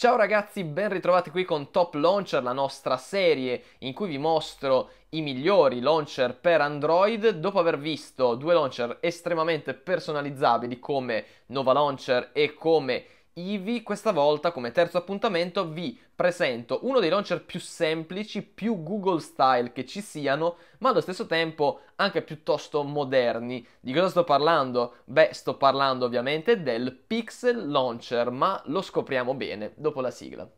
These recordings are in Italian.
Ciao ragazzi, ben ritrovati qui con Top Launcher, la nostra serie in cui vi mostro i migliori launcher per Android dopo aver visto due launcher estremamente personalizzabili come Nova Launcher e come Ivi questa volta come terzo appuntamento vi presento uno dei launcher più semplici, più Google style che ci siano, ma allo stesso tempo anche piuttosto moderni. Di cosa sto parlando? Beh, sto parlando ovviamente del Pixel Launcher, ma lo scopriamo bene dopo la sigla.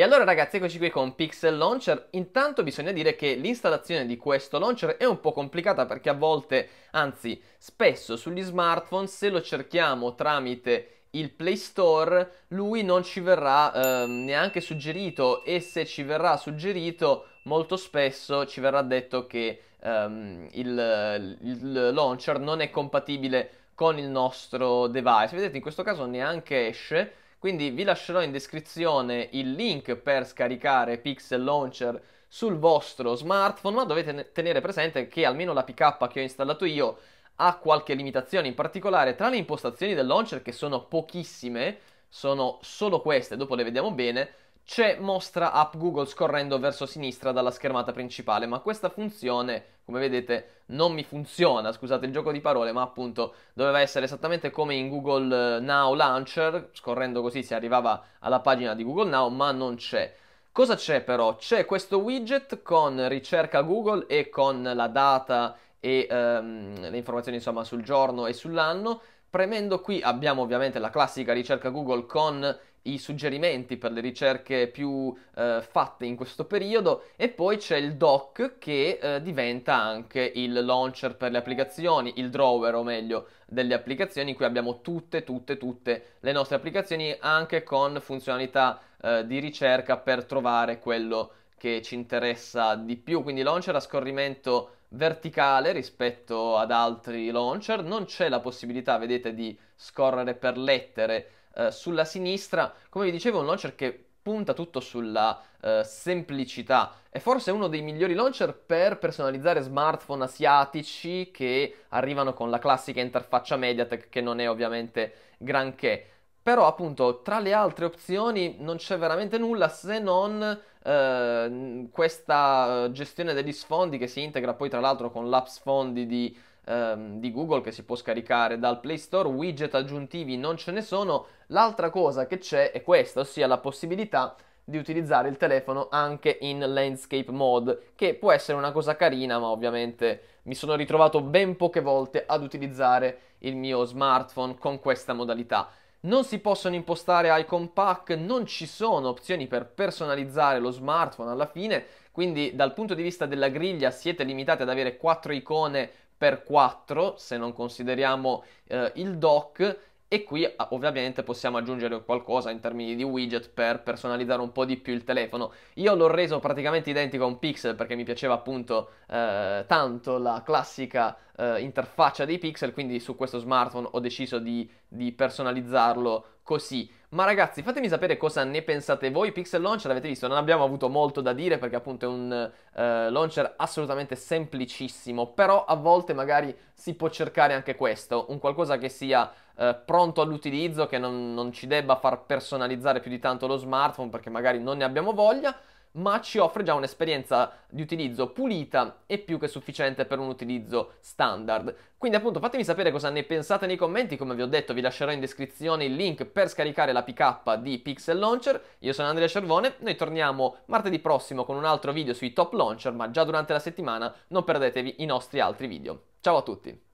E allora ragazzi eccoci qui con Pixel Launcher, intanto bisogna dire che l'installazione di questo launcher è un po' complicata perché a volte, anzi spesso sugli smartphone se lo cerchiamo tramite il Play Store, lui non ci verrà eh, neanche suggerito e se ci verrà suggerito molto spesso ci verrà detto che ehm, il, il, launcher non è compatibile con il nostro device. Vedete in questo caso neanche esce quindi vi lascerò in descrizione il link per scaricare Pixel Launcher sul vostro smartphone, ma dovete tenere presente che almeno la PK che ho installato io ha qualche limitazione, in particolare tra le impostazioni del launcher che sono pochissime, sono solo queste, dopo le vediamo bene, c'è mostra app Google scorrendo verso sinistra dalla schermata principale, ma questa funzione, come vedete, non mi funziona, scusate il gioco di parole, ma appunto doveva essere esattamente come in Google eh, Now Launcher, scorrendo così si arrivava alla pagina di Google Now, ma non c'è. Cosa c'è però? C'è questo widget con ricerca Google e con la data e ehm, le informazioni insomma sul giorno e sull'anno. Premendo qui abbiamo ovviamente la classica ricerca Google con i suggerimenti per le ricerche più eh, fatte in questo periodo e poi c'è il doc che eh, diventa anche il launcher per le applicazioni, il drawer o meglio delle applicazioni in cui abbiamo tutte tutte tutte le nostre applicazioni anche con funzionalità eh, di ricerca per trovare quello che ci interessa di più, quindi launcher a scorrimento verticale rispetto ad altri launcher, non c'è la possibilità, vedete, di scorrere per lettere eh, sulla sinistra. Come vi dicevo, è un launcher che punta tutto sulla eh, semplicità. È forse uno dei migliori launcher per personalizzare smartphone asiatici che arrivano con la classica interfaccia Mediatek che non è ovviamente granché. Però appunto tra le altre opzioni non c'è veramente nulla se non eh, questa eh, gestione degli sfondi che si integra poi tra l'altro con l'app sfondi di, ehm, di Google che si può scaricare dal Play Store, widget aggiuntivi non ce ne sono. L'altra cosa che c'è è questa, ossia la possibilità di utilizzare il telefono anche in landscape mode, che può essere una cosa carina, ma ovviamente mi sono ritrovato ben poche volte ad utilizzare il mio smartphone con questa modalità non si possono impostare icon pack, non ci sono opzioni per personalizzare lo smartphone alla fine, quindi dal punto di vista della griglia siete limitati ad avere 4 icone per 4 se non consideriamo eh, il dock e qui ah, ovviamente possiamo aggiungere qualcosa in termini di widget per personalizzare un po' di più il telefono. Io l'ho reso praticamente identico a un pixel perché mi piaceva appunto eh, tanto la classica eh, interfaccia dei pixel, quindi su questo smartphone ho deciso di, di personalizzarlo così. Ma ragazzi, fatemi sapere cosa ne pensate voi. Pixel Launcher, avete visto, non abbiamo avuto molto da dire perché appunto è un eh, launcher assolutamente semplicissimo, però a volte magari si può cercare anche questo, un qualcosa che sia eh, pronto all'utilizzo, che non, non ci debba far personalizzare più di tanto lo smartphone perché magari non ne abbiamo voglia ma ci offre già un'esperienza di utilizzo pulita e più che sufficiente per un utilizzo standard. Quindi appunto fatemi sapere cosa ne pensate nei commenti, come vi ho detto vi lascerò in descrizione il link per scaricare la PK di Pixel Launcher, io sono Andrea Cervone, noi torniamo martedì prossimo con un altro video sui top launcher, ma già durante la settimana non perdetevi i nostri altri video. Ciao a tutti!